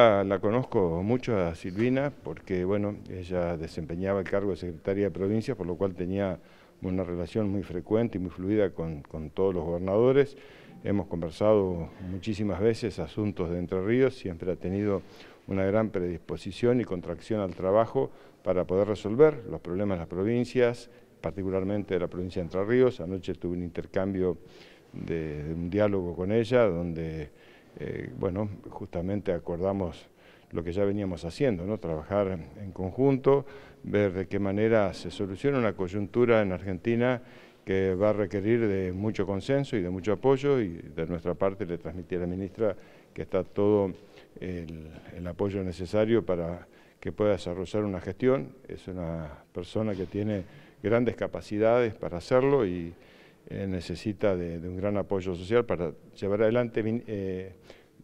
La conozco mucho a Silvina porque, bueno, ella desempeñaba el cargo de secretaria de Provincias, por lo cual tenía una relación muy frecuente y muy fluida con, todos los gobernadores. Hemos conversado muchísimas veces asuntos de Entre Ríos, siempre ha tenido una gran predisposición y contracción al trabajo para poder resolver los problemas de las provincias, particularmente de la provincia de Entre Ríos. Anoche tuve un intercambio de un diálogo con ella donde eh, bueno, justamente acordamos lo que ya veníamos haciendo, ¿no? trabajar en conjunto, ver de qué manera se soluciona una coyuntura en Argentina que va a requerir de mucho consenso y de mucho apoyo y de nuestra parte le transmití a la ministra que está todo el, apoyo necesario para que pueda desarrollar una gestión. Es una persona que tiene grandes capacidades para hacerlo y eh, necesita de, un gran apoyo social para llevar adelante eh,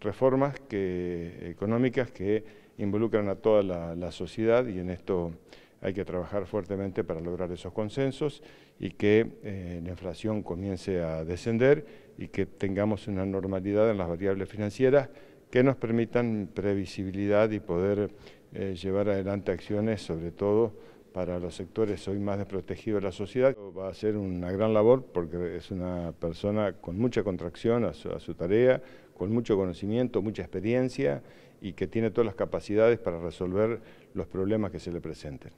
reformas que, económicas que involucran a toda la, sociedad y en esto hay que trabajar fuertemente para lograr esos consensos y que eh, la inflación comience a descender y que tengamos una normalidad en las variables financieras que nos permitan previsibilidad y poder eh, llevar adelante acciones, sobre todo para los sectores hoy más desprotegidos de la sociedad. Va a ser una gran labor porque es una persona con mucha contracción a su tarea, con mucho conocimiento, mucha experiencia y que tiene todas las capacidades para resolver los problemas que se le presenten.